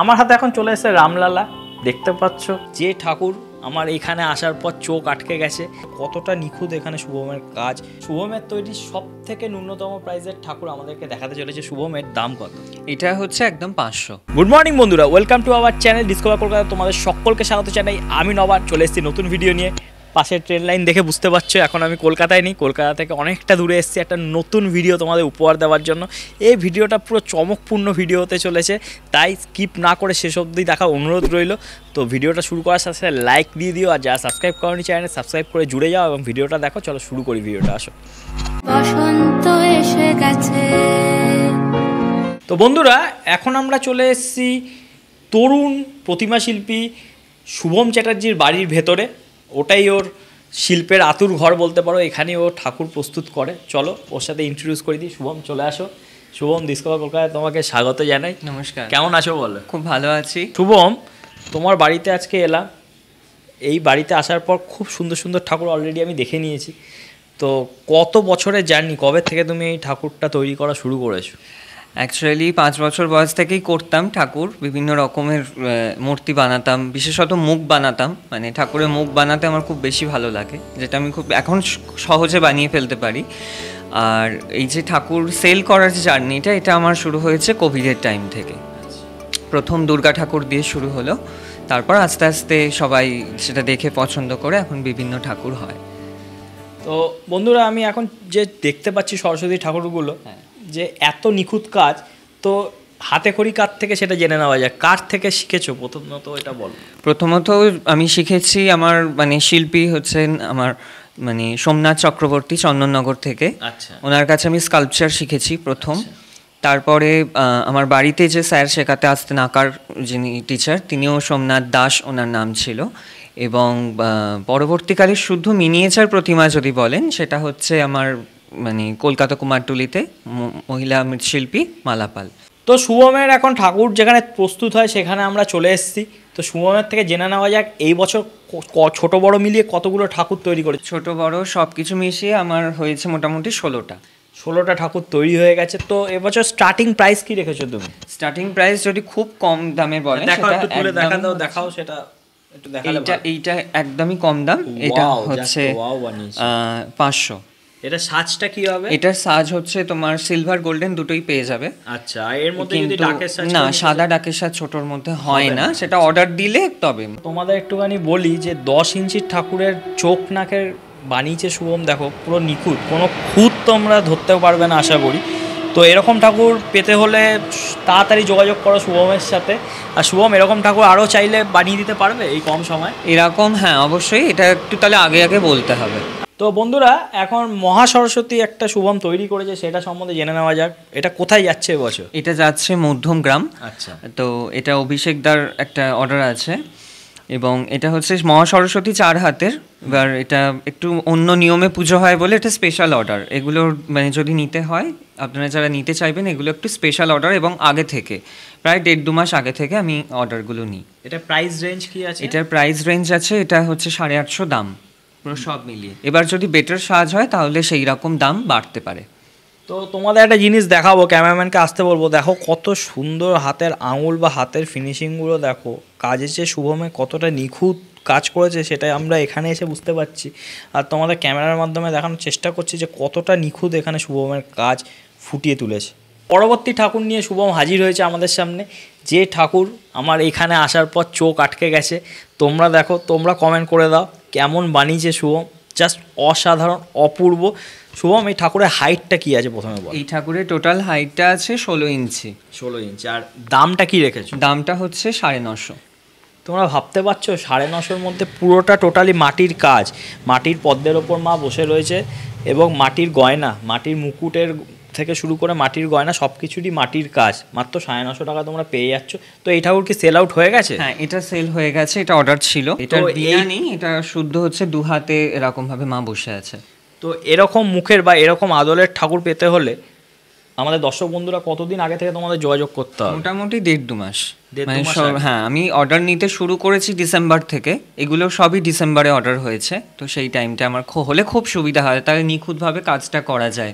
আমার হাতে এখন চলে এসেছে রামলালা দেখতে পাচ্ছ যে ঠাকুর আমার এখানে আসার পর চোখ আটকে গেছে কতটা নিখুঁত এখানে শুভমের কাজ শুভমের তৈরি সব থেকে ন্যূনতম প্রাইজের ঠাকুর আমাদেরকে দেখাতে চলেছে শুভমের দাম কত এটা হচ্ছে একদম পাঁচশো গুড মর্নিং বন্ধুরা welcome to our channel discover Kolkata তোমাদের সকলকে স্বাগত জানাই আমি নবার চলে এসেছি নতুন ভিডিও নিয়ে পাশের ট্রেন লাইন দেখে বুঝতে পারছো এখন আমি কলকাতায় নেই কলকাতা থেকে অনেকটা দূরে এসেছি একটা নতুন ভিডিও তোমাদের উপহার দেওয়ার জন্য এই ভিডিওটা পুরো চমকপূর্ণ ভিডিও হতে চলেছে তাই স্কিপ না করে শেষ অবধি দেখা অনুরোধ রইল তো ভিডিওটা শুরু করার সাথে সাথে লাইক দিয়ে দিও আর যারা সাবস্ক্রাইব করনি চ্যানেল সাবস্ক্রাইব করে জুড়ে যাও এবং ভিডিওটা দেখো চলো শুরু করি ভিডিওটা আসো বসন্ত এসে গেছে তো বন্ধুরা এখন আমরা চলে এসেছি তরুণ প্রতিমা শিল্পী শুভম চ্যাটার্জির বাড়ির ভেতরে ওটাই ওর শিল্পের আতুর ঘর বলতে পারো এখানেই ও ঠাকুর প্রস্তুত করে চলো ওর সাথে ইন্ট্রোডিউস করে দিই শুভম চলে আসো শুভম ডিসকভার কলকাতায় তোমাকে স্বাগত জানাই নমস্কার কেমন আছো বলো খুব ভালো আছি শুভম তোমার বাড়িতে আজকে এলাম এই বাড়িতে আসার পর খুব সুন্দর সুন্দর ঠাকুর অলরেডি আমি দেখে নিয়েছি তো কত বছরের জার্নি কবে থেকে তুমি এই ঠাকুরটা তৈরি করা শুরু করেছো অ্যাকচুয়ালি পাঁচ বছর বয়স থেকেই করতাম ঠাকুর বিভিন্ন রকমের মূর্তি বানাতাম বিশেষত মুখ বানাতাম মানে ঠাকুরের মুখ বানাতে আমার খুব বেশি ভালো লাগে যেটা আমি খুব এখন সহজে বানিয়ে ফেলতে পারি আর এই যে ঠাকুর সেল করার যে জার্নিটা এটা আমার শুরু হয়েছে কোভিডের টাইম থেকে প্রথম দুর্গা ঠাকুর দিয়ে শুরু হলো তারপর আস্তে আস্তে সবাই সেটা দেখে পছন্দ করে এখন বিভিন্ন ঠাকুর হয় তো বন্ধুরা আমি এখন যে দেখতে পাচ্ছি সরস্বতী ঠাকুরগুলো হ্যাঁ যে এত নিখুঁত কাজ তো হাতে খড়ি কার থেকে সেটা জেনে নেওয়া যায় কার থেকে শিখেছো প্রথমত এটা বল প্রথমত আমি শিখেছি আমার মানে শিল্পী হচ্ছেন আমার মানে সোমনাথ চক্রবর্তী চন্দননগর থেকে আচ্ছা ওনার কাছে আমি স্কাল্পচার শিখেছি প্রথম আচ্ছা। তারপরে আমার বাড়িতে যে স্যার শেখাতে আসতেন আঁকার যিনি টিচার তিনিও সোমনাথ দাস ওনার নাম ছিল এবং পরবর্তীকালে শুধু মিনিয়েচার প্রতিমা যদি বলেন সেটা হচ্ছে আমার মানে কলকাতা কুমারটুলিতে মহিলা মৃৎশিল্পী মালাপাল তো শুভমের এখন ঠাকুর যেখানে প্রস্তুত হয় সেখানে আমরা চলে এসেছি তো শুভমের থেকে জেনে নেওয়া যাক এই বছর ছোট বড় মিলিয়ে কতগুলো ঠাকুর তৈরি করে ছোট বড় সব কিছু মিশিয়ে আমার হয়েছে মোটামুটি ষোলোটা ষোলোটা ঠাকুর তৈরি হয়ে গেছে তো এবছর স্টার্টিং প্রাইস কি রেখেছো তুমি স্টার্টিং প্রাইস যদি খুব কম দামে বলে দেখাও সেটা এইটা একদমই কম দাম এটা হচ্ছে পাঁচশো এটা সাজটা কি হবে এটার সাজ হচ্ছে তোমার সিলভার গোল্ডেন দুটোই পেয়ে যাবে আচ্ছা এর মধ্যে যদি ডাকের সাজ না সাদা ডাকের সাজ ছোটর মধ্যে হয় না সেটা অর্ডার দিলে তবে তোমাদের একটুখানি বলি যে দশ ইঞ্চির ঠাকুরের চোখ নাকের বানিয়েছে শুভম দেখো পুরো নিখুঁত কোনো খুঁত তোমরা ধরতেও পারবে না আশা করি তো এরকম ঠাকুর পেতে হলে তাড়াতাড়ি যোগাযোগ করো শুভমের সাথে আর শুভম এরকম ঠাকুর আরও চাইলে বানিয়ে দিতে পারবে এই কম সময় এরকম হ্যাঁ অবশ্যই এটা একটু তাহলে আগে আগে বলতে হবে তো বন্ধুরা এখন মহাসরস্বতী একটা শুভম তৈরি করেছে সেটা সম্বন্ধে জেনে নেওয়া যাক এটা কোথায় যাচ্ছে এবছর এটা যাচ্ছে মধ্যম গ্রাম আচ্ছা তো এটা অভিষেকদার একটা অর্ডার আছে এবং এটা হচ্ছে মহাসরস্বতী চার হাতের এবার এটা একটু অন্য নিয়মে পুজো হয় বলে এটা স্পেশাল অর্ডার এগুলোর মানে যদি নিতে হয় আপনারা যারা নিতে চাইবেন এগুলো একটু স্পেশাল অর্ডার এবং আগে থেকে প্রায় দেড় দু মাস আগে থেকে আমি অর্ডারগুলো নিই এটা প্রাইস রেঞ্জ কি আছে এটার প্রাইস রেঞ্জ আছে এটা হচ্ছে সাড়ে আটশো দাম সব মিলিয়ে এবার যদি বেটার সাজ হয় তাহলে সেই রকম দাম বাড়তে পারে তো তোমাদের একটা জিনিস দেখাবো ক্যামেরাম্যানকে আসতে বলবো দেখো কত সুন্দর হাতের আঙুল বা হাতের ফিনিশিংগুলো দেখো কাজের চেয়ে শুভমে কতটা নিখুঁত কাজ করেছে সেটা আমরা এখানে এসে বুঝতে পারছি আর তোমাদের ক্যামেরার মাধ্যমে দেখানোর চেষ্টা করছি যে কতটা নিখুঁত এখানে শুভমের কাজ ফুটিয়ে তুলেছে পরবর্তী ঠাকুর নিয়ে শুভম হাজির হয়েছে আমাদের সামনে যে ঠাকুর আমার এখানে আসার পর চোখ আটকে গেছে তোমরা দেখো তোমরা কমেন্ট করে দাও কেমন বানিয়েছে শুভম জাস্ট অসাধারণ অপূর্ব শুভম এই ঠাকুরের হাইটটা কি আছে প্রথমে বল এই ঠাকুরের টোটাল হাইটটা আছে ষোলো ইঞ্চি ষোলো ইঞ্চি আর দামটা কি রেখেছো দামটা হচ্ছে সাড়ে নশো তোমরা ভাবতে পারছো সাড়ে নশোর মধ্যে পুরোটা টোটালি মাটির কাজ মাটির পদ্মের ওপর মা বসে রয়েছে এবং মাটির গয়না মাটির মুকুটের থেকে শুরু করে মাটির গয়না সব কিছুরই মাটির কাজ মাত্র সাড়ে নশো টাকা তোমরা পেয়ে যাচ্ছ তো এই ঠাকুর কি সেল আউট হয়ে গেছে হ্যাঁ এটা সেল হয়ে গেছে এটা অর্ডার ছিল এটা বিরিয়ানি এটা শুদ্ধ হচ্ছে দু হাতে এরকমভাবে মা বসে আছে তো এরকম মুখের বা এরকম আদলের ঠাকুর পেতে হলে আমাদের দর্শক বন্ধুরা কতদিন আগে থেকে তোমাদের যোগাযোগ করতে হবে মোটামুটি দেড় দু মাস মানে হ্যাঁ আমি অর্ডার নিতে শুরু করেছি ডিসেম্বর থেকে এগুলো সবই ডিসেম্বরে অর্ডার হয়েছে তো সেই টাইমটা আমার হলে খুব সুবিধা হয় তাহলে নিখুঁতভাবে কাজটা করা যায়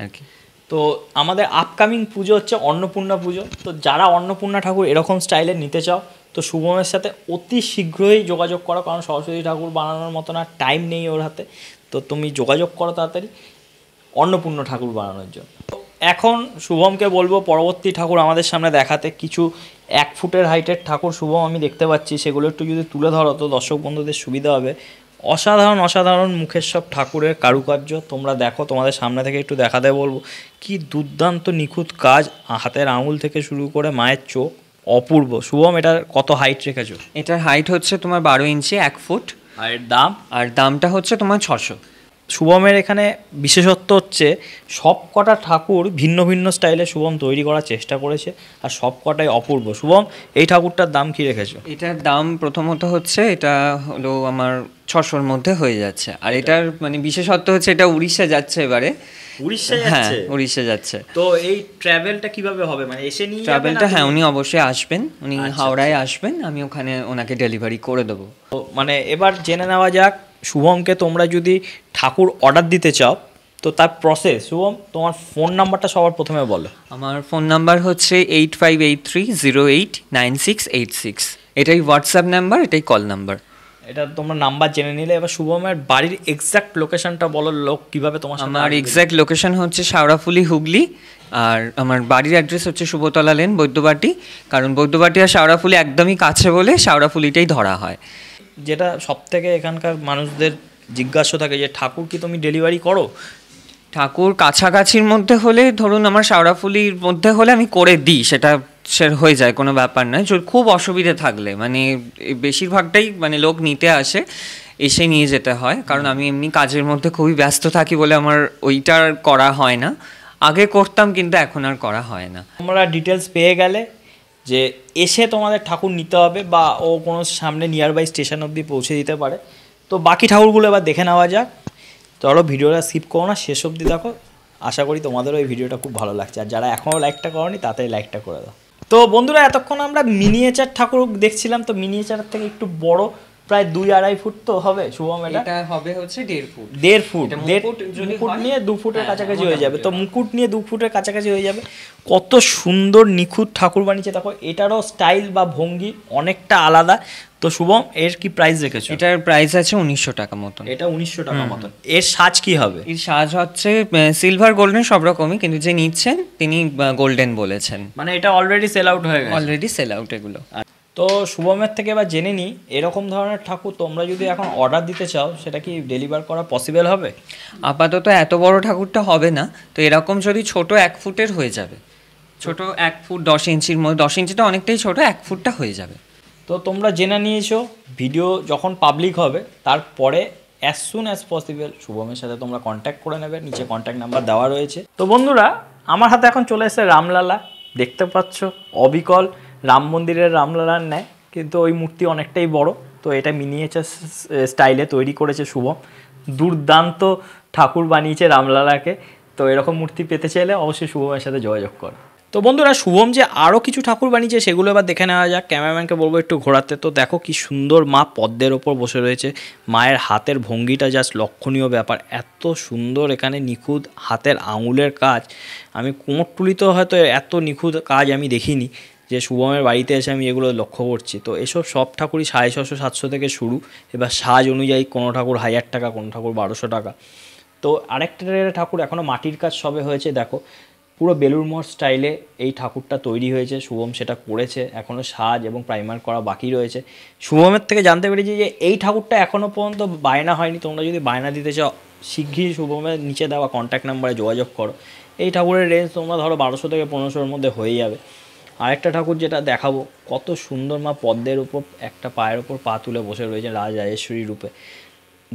আর কি তো আমাদের আপকামিং পুজো হচ্ছে অন্নপূর্ণা পুজো তো যারা অন্নপূর্ণা ঠাকুর এরকম স্টাইলে নিতে চাও তো শুভমের সাথে অতি শীঘ্রই যোগাযোগ করো কারণ সরস্বতী ঠাকুর বানানোর মতো আর টাইম নেই ওর হাতে তো তুমি যোগাযোগ করো তাড়াতাড়ি অন্নপূর্ণ ঠাকুর বানানোর জন্য এখন শুভমকে বলবো পরবর্তী ঠাকুর আমাদের সামনে দেখাতে কিছু এক ফুটের হাইটের ঠাকুর শুভম আমি দেখতে পাচ্ছি সেগুলো একটু যদি তুলে ধরো তো দর্শক বন্ধুদের সুবিধা হবে অসাধারণ অসাধারণ মুখের সব ঠাকুরের কারুকার্য তোমরা দেখো তোমাদের সামনে থেকে একটু দেখাতে বলবো কি দুর্দান্ত নিখুঁত কাজ হাতের আঙুল থেকে শুরু করে মায়ের চোখ অপূর্ব শুভম এটার কত হাইট রেখেছো এটার হাইট হচ্ছে তোমার বারো ইঞ্চি এক ফুট আর দাম আর দামটা হচ্ছে তোমার ছশো শুভমের এখানে বিশেষত্ব হচ্ছে সব কটা ঠাকুর ভিন্ন ভিন্ন স্টাইলে শুভম তৈরি করার চেষ্টা করেছে আর সব কটাই অপূর্ব শুভম এই ঠাকুরটার দাম কী রেখেছো এটার দাম প্রথমত হচ্ছে এটা হলো আমার ছশোর মধ্যে হয়ে যাচ্ছে আর আচ্ছা। এটার মানে বিশেষত্ব হচ্ছে এটা উড়িষ্যা যাচ্ছে এবারে উড়িষ্যা হ্যাঁ উড়িষ্যা যাচ্ছে তো এই ট্রাভেলটা কিভাবে হবে মানে এসে নিয়ে ট্রাভেলটা হ্যাঁ উনি অবশ্যই আসবেন উনি আচ্ছা, হাওড়ায় আচ্ছা। আসবেন আমি ওখানে ওনাকে ডেলিভারি করে দেবো মানে এবার জেনে নেওয়া যাক শুভমকে তোমরা যদি ঠাকুর অর্ডার দিতে চাও তো তার প্রসেস শুভম তোমার ফোন নাম্বারটা সবার প্রথমে বলো আমার ফোন নাম্বার হচ্ছে eight five eight three zero eight nine six eight six এটাই হোয়াটসঅ্যাপ নাম্বার এটাই কল নাম্বার এটা তোমরা নাম্বার জেনে নিলে এবার শুভমের বাড়ির এক্স্যাক্ট লোকেশনটা বলো লোক কীভাবে তোমার আমার এক্স্যাক্ট লোকেশন হচ্ছে শাওড়াফুলি হুগলি আর আমার বাড়ির অ্যাড্রেস হচ্ছে শুভতলা লেন বৈদ্যবাটি কারণ বৈদ্যবাটি আর শাওড়াফুলি একদমই কাছে বলে শাওড়াফুলিটাই ধরা হয় যেটা সব থেকে এখানকার মানুষদের জিজ্ঞাসা থাকে যে ঠাকুর কি তুমি ডেলিভারি করো ঠাকুর কাছাকাছির মধ্যে হলে ধরুন আমার সাউরাফুলির মধ্যে হলে আমি করে দিই সেটা সে হয়ে যায় কোনো ব্যাপার নয় খুব অসুবিধে থাকলে মানে বেশিরভাগটাই মানে লোক নিতে আসে এসে নিয়ে যেতে হয় কারণ আমি এমনি কাজের মধ্যে খুবই ব্যস্ত থাকি বলে আমার ওইটার করা হয় না আগে করতাম কিন্তু এখন আর করা হয় না আমরা ডিটেলস পেয়ে গেলে যে এসে তোমাদের ঠাকুর নিতে হবে বা ও কোনো সামনে নিয়ার বাই স্টেশন অবধি পৌঁছে দিতে পারে তো বাকি ঠাকুরগুলো এবার দেখে নেওয়া যাক তো ভিডিওটা স্কিপ করো না শেষ অবধি দেখো আশা করি তোমাদের ওই ভিডিওটা খুব ভালো লাগছে আর যারা এখনও লাইকটা করনি তাতে লাইকটা করে দাও তো বন্ধুরা এতক্ষণ আমরা মিনিয়েচার ঠাকুর দেখছিলাম তো মিনিয়েচার থেকে একটু বড় প্রায় দুই আড়াই ফুট তো হবে শুভম এটা হবে হচ্ছে দেড় ফুট দেড় ফুট মুকুট নিয়ে দু ফুটের হ্যাঁ, কাছাকাছি হ্যাঁ, হয়ে যাবে তো মুকুট নিয়ে দু ফুটের কাছাকাছি হয়ে যাবে কত সুন্দর নিখুঁত ঠাকুর বানিয়েছে দেখো এটারও স্টাইল বা ভঙ্গি অনেকটা আলাদা তো শুভম এর কি প্রাইস রেখেছো এটার প্রাইস আছে উনিশশো টাকা মতন এটা উনিশশো টাকা মতন এর সাজ কি হবে এর সাজ হচ্ছে সিলভার গোল্ডেন সব রকমই কিন্তু যে নিচ্ছেন তিনি গোল্ডেন বলেছেন মানে এটা অলরেডি সেল আউট হয়ে গেছে অলরেডি সেল আউট এগুলো তো শুভমের থেকে এবার জেনে নিই এরকম ধরনের ঠাকুর তোমরা যদি এখন অর্ডার দিতে চাও সেটা কি ডেলিভার করা পসিবল হবে আপাতত এত বড় ঠাকুরটা হবে না তো এরকম যদি ছোট এক ফুটের হয়ে যাবে ছোট এক ফুট দশ ইঞ্চির মধ্যে দশ ইঞ্চিটা অনেকটাই ছোট এক ফুটটা হয়ে যাবে তো তোমরা জেনে নিয়েছো ভিডিও যখন পাবলিক হবে তারপরে অ্যাজ সুন অ্যাজ পসিবল শুভমের সাথে তোমরা কন্ট্যাক্ট করে নেবে নিচে কন্ট্যাক্ট নাম্বার দেওয়া রয়েছে তো বন্ধুরা আমার হাতে এখন চলে এসেছে রামলালা দেখতে পাচ্ছ অবিকল রাম মন্দিরের রামলালার ন্যায় কিন্তু ওই মূর্তি অনেকটাই বড় তো এটা মিনিয়েচার স্টাইলে তৈরি করেছে শুভম দুর্দান্ত ঠাকুর বানিয়েছে রামলালাকে তো এরকম মূর্তি পেতে চাইলে অবশ্যই শুভমের সাথে যোগাযোগ কর তো বন্ধুরা শুভম যে আরও কিছু ঠাকুর বানিয়েছে সেগুলো এবার দেখে নেওয়া যাক ক্যামেরাম্যানকে বলবো একটু ঘোরাতে তো দেখো কি সুন্দর মা পদ্মের ওপর বসে রয়েছে মায়ের হাতের ভঙ্গিটা জাস্ট লক্ষণীয় ব্যাপার এত সুন্দর এখানে নিখুঁত হাতের আঙুলের কাজ আমি কোমরটুলিতেও হয়তো এত নিখুঁত কাজ আমি দেখিনি যে শুভমের বাড়িতে এসে আমি এগুলো লক্ষ্য করছি তো এসব সব ঠাকুরই সাড়ে ছশো সাতশো থেকে শুরু এবার সাজ অনুযায়ী কোনো ঠাকুর হাজার টাকা কোনো ঠাকুর বারোশো টাকা তো আরেকটা ঠাকুর এখনও মাটির কাজ সবে হয়েছে দেখো পুরো বেলুর মঠ স্টাইলে এই ঠাকুরটা তৈরি হয়েছে শুভম সেটা করেছে এখনও সাজ এবং প্রাইমার করা বাকি রয়েছে শুভমের থেকে জানতে পেরেছি যে এই ঠাকুরটা এখনও পর্যন্ত বায়না হয়নি তোমরা যদি বায়না দিতে চাও শীঘ্রই শুভমের নিচে দেওয়া কন্ট্যাক্ট নাম্বারে যোগাযোগ করো এই ঠাকুরের রেঞ্জ তোমরা ধরো বারোশো থেকে পনেরোশোর মধ্যে হয়ে যাবে আরেকটা ঠাকুর যেটা দেখাবো কত সুন্দর মা পদ্মের উপর একটা পায়ের উপর পা তুলে বসে রয়েছে রাজরাজেশ্বরী রূপে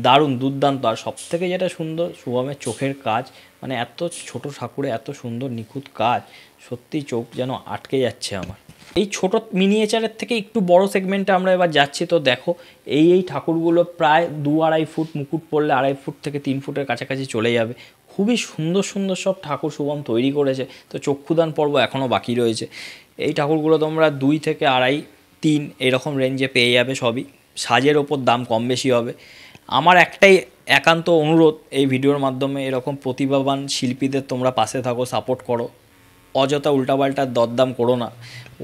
দারুণ দুর্দান্ত আর সবথেকে যেটা সুন্দর শুভমের চোখের কাজ মানে এত ছোট ঠাকুরে এত সুন্দর নিখুঁত কাজ সত্যি চোখ যেন আটকে যাচ্ছে আমার এই ছোট মিনিয়েচারের থেকে একটু বড় সেগমেন্টে আমরা এবার যাচ্ছি তো দেখো এই এই ঠাকুরগুলো প্রায় দু আড়াই ফুট মুকুট পড়লে আড়াই ফুট থেকে তিন ফুটের কাছাকাছি চলে যাবে খুবই সুন্দর সুন্দর সব ঠাকুর শুভম তৈরি করেছে তো চক্ষুদান পর্ব এখনও বাকি রয়েছে এই ঠাকুরগুলো তোমরা দুই থেকে আড়াই তিন এরকম রেঞ্জে পেয়ে যাবে সবই সাজের ওপর দাম কম বেশি হবে আমার একটাই একান্ত অনুরোধ এই ভিডিওর মাধ্যমে এরকম প্রতিভাবান শিল্পীদের তোমরা পাশে থাকো সাপোর্ট করো অযথা উল্টাপাল্টা দরদাম করো না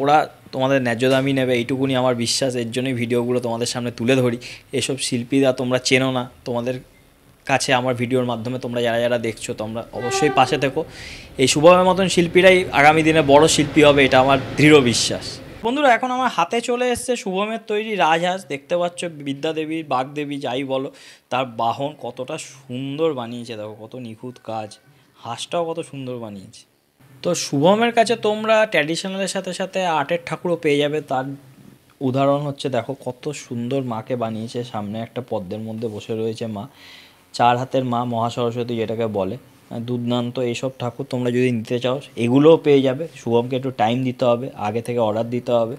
ওরা তোমাদের ন্যায্য দামই নেবে এইটুকুনি আমার বিশ্বাস এর জন্যই ভিডিওগুলো তোমাদের সামনে তুলে ধরি এসব শিল্পীরা তোমরা চেনো না তোমাদের কাছে আমার ভিডিওর মাধ্যমে তোমরা যারা যারা দেখছো তোমরা অবশ্যই পাশে থেকো এই শুভমের মতন শিল্পীরাই আগামী দিনে বড় শিল্পী হবে এটা আমার দৃঢ় বিশ্বাস বন্ধুরা এখন আমার হাতে চলে এসছে শুভমের তৈরি রাজহাঁস দেখতে পাচ্ছ বিদ্যাদেবী বাগদেবী যাই বলো তার বাহন কতটা সুন্দর বানিয়েছে দেখো কত নিখুঁত কাজ হাঁসটাও কত সুন্দর বানিয়েছে তো শুভমের কাছে তোমরা ট্র্যাডিশনালের সাথে সাথে আর্টের ঠাকুরও পেয়ে যাবে তার উদাহরণ হচ্ছে দেখো কত সুন্দর মাকে বানিয়েছে সামনে একটা পদ্মের মধ্যে বসে রয়েছে মা চার হাতের মা মহাসরস্বতী যেটাকে বলে দুর্দান্ত এইসব ঠাকুর তোমরা যদি নিতে চাও এগুলোও পেয়ে যাবে শুভমকে একটু টাইম দিতে হবে আগে থেকে অর্ডার দিতে হবে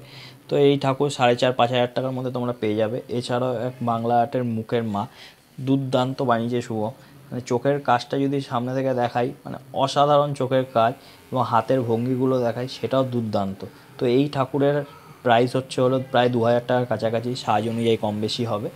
তো এই ঠাকুর সাড়ে চার পাঁচ হাজার টাকার মধ্যে তোমরা পেয়ে যাবে এছাড়াও এক বাংলা আর্টের মুখের মা দুর্দান্ত বানিয়েছে শুভম মানে চোখের কাজটা যদি সামনে থেকে দেখাই মানে অসাধারণ চোখের কাজ এবং হাতের ভঙ্গিগুলো দেখাই সেটাও দুর্দান্ত তো এই ঠাকুরের প্রাইস হচ্ছে হলো প্রায় দু হাজার টাকার কাছাকাছি সাজ অনুযায়ী কম বেশি হবে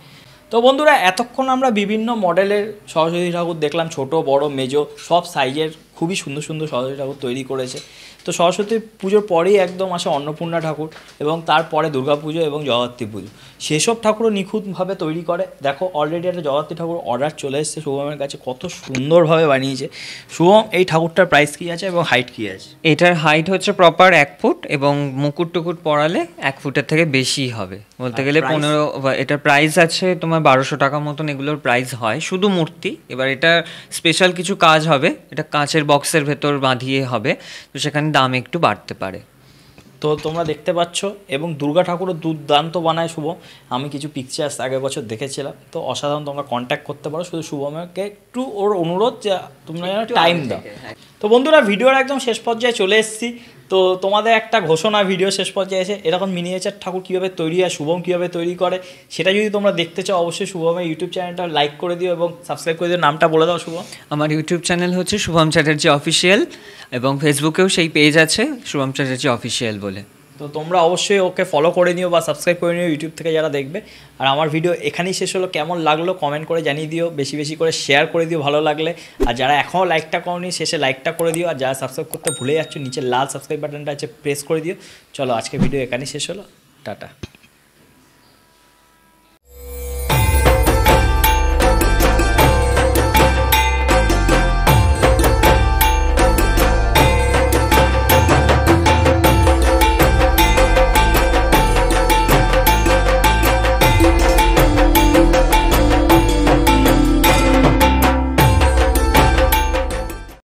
তো বন্ধুরা এতক্ষণ আমরা বিভিন্ন মডেলের সরস্বতী ঠাকুর দেখলাম ছোট বড় মেজো সব সাইজের খুবই সুন্দর সুন্দর সরস্বতী ঠাকুর তৈরি করেছে তো সরস্বতী পুজোর পরেই একদম আসে অন্নপূর্ণা ঠাকুর এবং তারপরে পুজো এবং জগত্রী পুজো সেসব ঠাকুরও নিখুঁতভাবে তৈরি করে দেখো অলরেডি একটা জগত্রী ঠাকুর অর্ডার চলে এসছে শুভমের কাছে কত সুন্দরভাবে বানিয়েছে শুভম এই ঠাকুরটার প্রাইস কী আছে এবং হাইট কী আছে এটার হাইট হচ্ছে প্রপার এক ফুট এবং মুকুট টুকুট পড়ালে এক ফুটের থেকে বেশি হবে বলতে আচ্ছা, গেলে পনেরো এটার প্রাইস আছে তোমার বারোশো টাকা মতন এগুলোর প্রাইস হয় শুধু মূর্তি এবার এটা স্পেশাল কিছু কাজ হবে এটা কাঁচের বক্সের ভেতর বাঁধিয়ে হবে তো সেখানে দাম একটু বাড়তে পারে তো তোমরা দেখতে পাচ্ছ এবং দুর্গা ঠাকুরও দুর্দান্ত বানায় শুভ আমি কিছু পিকচার্স আগের বছর দেখেছিলাম তো অসাধারণ তোমরা কন্ট্যাক্ট করতে পারো শুধু শুভমকে একটু ওর অনুরোধ যে তোমরা টাইম দাও হ্যাঁ। তো বন্ধুরা ভিডিওর একদম শেষ পর্যায়ে চলে এসেছি তো তোমাদের একটা ঘোষণা ভিডিও শেষ পর্যায়ে এসে এরকম মিনিয়েচার ঠাকুর কীভাবে তৈরি হয় শুভম কীভাবে তৈরি করে সেটা যদি তোমরা দেখতে চাও অবশ্যই শুভমের ইউটিউব চ্যানেলটা লাইক করে দিও এবং সাবস্ক্রাইব করে দিও নামটা বলে দাও শুভম আমার ইউটিউব চ্যানেল হচ্ছে শুভম চ্যাটার্জি অফিসিয়াল এবং ফেসবুকেও সেই পেজ আছে শুভম চ্যাটার্জি অফিসিয়াল বলে তো তোমরা অবশ্যই ওকে ফলো করে নিও বা সাবস্ক্রাইব করে নিও ইউটিউব থেকে যারা দেখবে আর আমার ভিডিও এখানেই শেষ হলো কেমন লাগলো কমেন্ট করে জানিয়ে দিও বেশি বেশি করে শেয়ার করে দিও ভালো লাগলে আর যারা এখনও লাইকটা করনি শেষে লাইকটা করে দিও আর যারা সাবস্ক্রাইব করতে ভুলে যাচ্ছ নিচে লাল সাবস্ক্রাইব বাটনটা আছে প্রেস করে দিও চলো আজকে ভিডিও এখানেই শেষ হলো টাটা